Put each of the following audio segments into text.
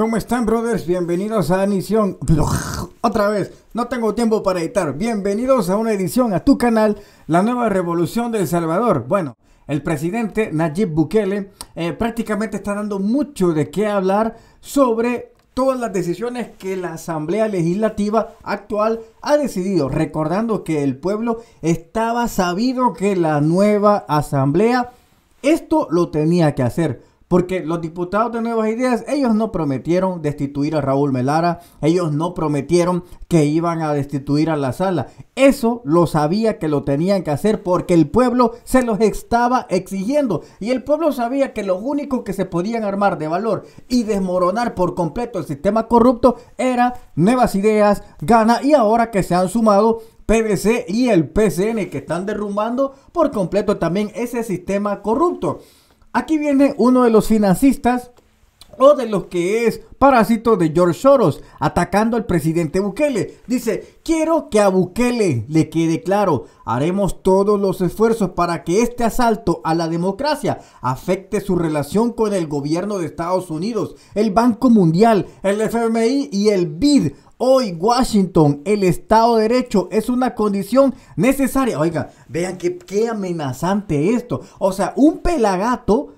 ¿Cómo están, brothers? Bienvenidos a Anición. Otra vez, no tengo tiempo para editar. Bienvenidos a una edición a tu canal, La Nueva Revolución de Salvador. Bueno, el presidente Nayib Bukele eh, prácticamente está dando mucho de qué hablar sobre todas las decisiones que la Asamblea Legislativa actual ha decidido, recordando que el pueblo estaba sabido que la nueva Asamblea esto lo tenía que hacer porque los diputados de Nuevas Ideas, ellos no prometieron destituir a Raúl Melara, ellos no prometieron que iban a destituir a la sala. Eso lo sabía que lo tenían que hacer porque el pueblo se los estaba exigiendo. Y el pueblo sabía que los únicos que se podían armar de valor y desmoronar por completo el sistema corrupto era Nuevas Ideas, Gana y ahora que se han sumado PVC y el PCN que están derrumbando por completo también ese sistema corrupto. Aquí viene uno de los financistas o de los que es parásito de George Soros, atacando al presidente Bukele. Dice, quiero que a Bukele le quede claro, haremos todos los esfuerzos para que este asalto a la democracia afecte su relación con el gobierno de Estados Unidos, el Banco Mundial, el FMI y el BID. Hoy Washington, el Estado de Derecho, es una condición necesaria. Oiga, vean qué, qué amenazante esto. O sea, un pelagato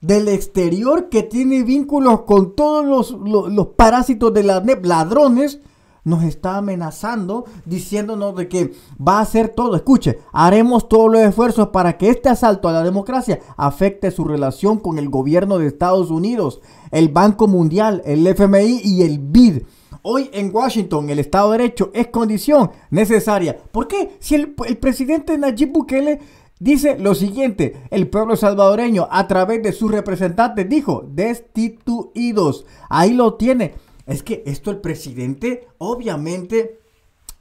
del exterior que tiene vínculos con todos los, parásitos de la NEP, ladrones, nos está amenazando diciéndonos de que va a hacer todo. Escuche, haremos todos los esfuerzos para que este asalto a la democracia afecte su relación con el gobierno de Estados Unidos, el Banco Mundial, el FMI y el BID. Hoy en Washington el Estado de Derecho es condición necesaria. ¿Por qué? Si el, el presidente Nayib Bukele Dice lo siguiente, el pueblo salvadoreño a través de sus representantes dijo, destituidos. Ahí lo tiene. Es que esto el presidente, obviamente,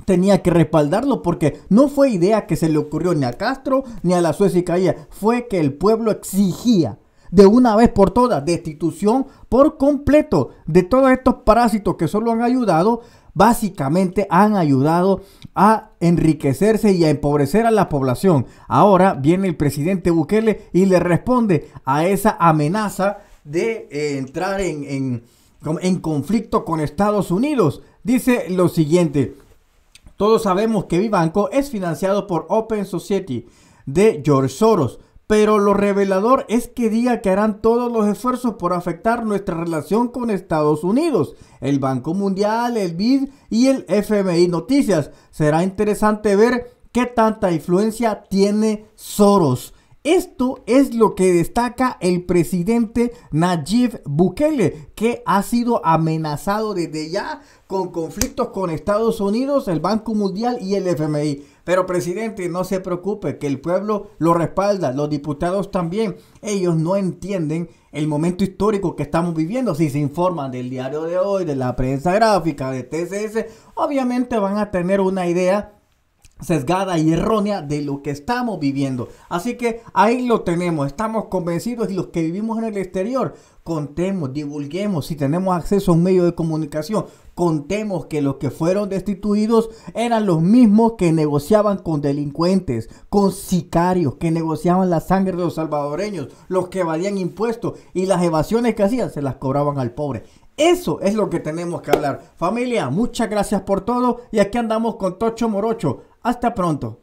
tenía que respaldarlo porque no fue idea que se le ocurrió ni a Castro ni a la Suecia y Caía, fue que el pueblo exigía de una vez por todas destitución por completo de todos estos parásitos que solo han ayudado, básicamente han ayudado a enriquecerse y a empobrecer a la población. Ahora viene el presidente Bukele y le responde a esa amenaza de eh, entrar en en conflicto con Estados Unidos. Dice lo siguiente, todos sabemos que banco es financiado por Open Society de George Soros, pero lo revelador es que diga que harán todos los esfuerzos por afectar nuestra relación con Estados Unidos, el Banco Mundial, el BID y el FMI Noticias. Será interesante ver qué tanta influencia tiene Soros esto es lo que destaca el presidente Nayib Bukele, que ha sido amenazado desde ya con conflictos con Estados Unidos, el Banco Mundial y el FMI. Pero presidente, no se preocupe, que el pueblo lo respalda, los diputados también. Ellos no entienden el momento histórico que estamos viviendo. Si se informan del diario de hoy, de la prensa gráfica, de TCS, obviamente van a tener una idea sesgada y errónea de lo que estamos viviendo. Así que ahí lo tenemos, estamos convencidos y los que vivimos en el exterior, contemos, divulguemos, si tenemos acceso a un medio de comunicación, contemos que los que fueron destituidos eran los mismos que negociaban con delincuentes, con sicarios, que negociaban la sangre de los salvadoreños, los que evadían impuestos y las evasiones que hacían se las cobraban al pobre. Eso es lo que tenemos que hablar. Familia, muchas gracias por todo y aquí andamos con Tocho Morocho hasta pronto.